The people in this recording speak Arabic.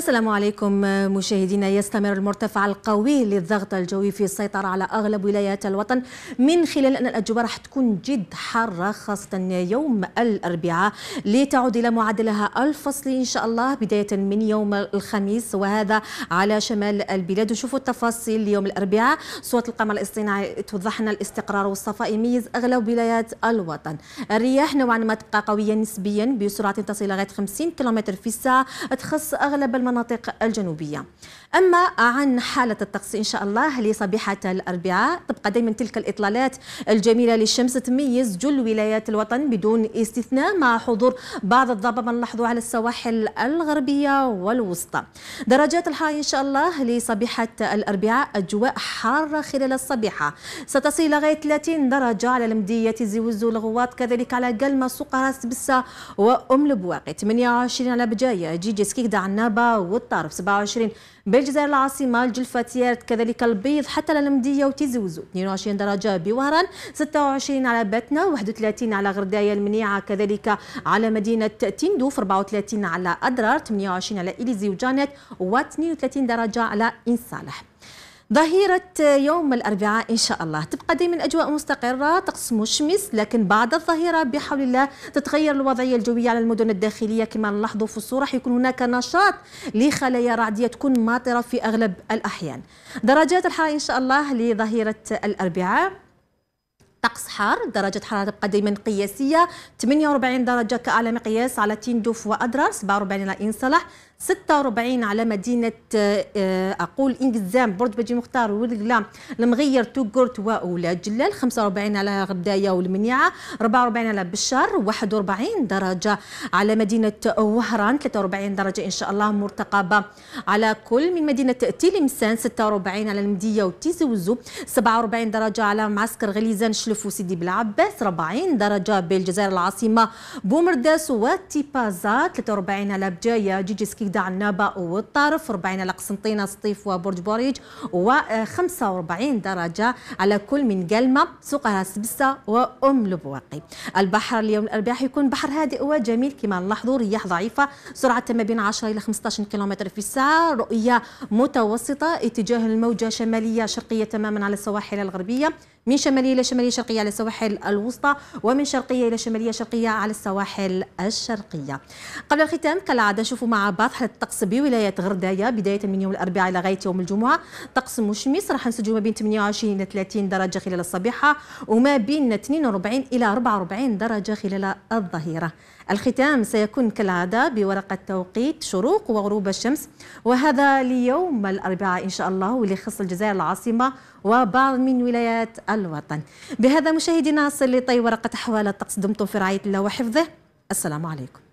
السلام عليكم مشاهدينا يستمر المرتفع القوي للضغط الجوي في السيطرة على أغلب ولايات الوطن من خلال أن الأجواء راح تكون جد حارة خاصة يوم الأربعاء لتعود إلى معدلها الفصلي إن شاء الله بداية من يوم الخميس وهذا على شمال البلاد وشوفوا التفاصيل ليوم الأربعاء صوت القمر الاصطناعي توضح لنا الاستقرار والصفاء يميز أغلب ولايات الوطن الرياح نوعا ما تبقى قوية نسبيا بسرعة تصل لغاية 50 كم في الساعة تخص أغلب المناطق المناطق الجنوبية أما عن حالة الطقس إن شاء الله لصبيحة الأربعاء تبقى دائما تلك الإطلالات الجميلة للشمس تميز جل ولايات الوطن بدون استثناء مع حضور بعض الضباب نلاحظه على السواحل الغربية والوسطى درجات الحرارة إن شاء الله لصبيحة الأربعاء أجواء حارة خلال الصبيحة ستصل لغاية 30 درجة على المدية زيوزو الغواط كذلك على قلمة راس سبسة وأم البواقي 28 على بجاية جيجي سكيكدا عنابة والطرف 27 بالجزائر العاصمة الجلفة تيارت كذلك البيض حتى للمدية وتيزوزو 22 درجة بوهران 26 على باتنا 31 على غرداية المنيعة كذلك على مدينة تندوف 34 على أدرار 28 على إليزي وجانت و 32 درجة على إنصالح ظهيرة يوم الأربعاء إن شاء الله تبقى دائما أجواء مستقرة طقس مشمس لكن بعد الظهيرة بحول الله تتغير الوضعية الجوية على المدن الداخلية كما نلاحظوا في الصورة حيكون هناك نشاط لخلايا رعدية تكون ماطرة في أغلب الأحيان درجات الحرارة إن شاء الله لظهيرة الأربعاء طقس حار درجة حرارة تبقى دائما قياسية 48 درجة كأعلى مقياس على تندوف وأدرار 47 على إن صلاح 46 على مدينة آه، أقول إنجزام برج بجي مختار والقلام المغير توغرت وأولاد جلال 45 على غبداية والمنيعة 44 على بشار 41 درجة على مدينة وهران 43 درجة إن شاء الله مرتقبة على كل من مدينة تلمسان 46 على المدية وتيزوزو 47 درجة على معسكر غليزان تسلف سيدي بلعباس 40 درجة بالجزائر العاصمة بومرداس وتيبازا 43 على بجاية جيجي سكيدا عنابة والطرف 40 على قسنطينة سطيف وبرج بوريج و45 درجة على كل من قلمة سوقها سبسة وأم لبواقي البحر اليوم الأربعاء يكون بحر هادئ وجميل كما نلاحظوا رياح ضعيفة سرعة ما بين 10 إلى 15 كم في الساعة رؤية متوسطة اتجاه الموجة شمالية شرقية تماما على السواحل الغربية من شمالية إلى شمالية شرقية على السواحل الوسطى ومن شرقية إلى شمالية شرقية على السواحل الشرقية قبل الختام كالعادة شوفوا مع بعض حالة الطقس بولاية غرداية بداية من يوم الأربعاء إلى غاية يوم الجمعة طقس مشمس راح نسجل ما بين 28 إلى 30 درجة خلال الصبيحة وما بين 42 إلى 44 درجة خلال الظهيرة الختام سيكون كالعادة بورقة توقيت شروق وغروب الشمس وهذا ليوم الأربعاء إن شاء الله ولخص الجزائر العاصمة وبعض من ولايات الوطن بهذا مشاهدينا نصل لطي ورقة أحوال الطقس دمتم في رعاية الله وحفظه السلام عليكم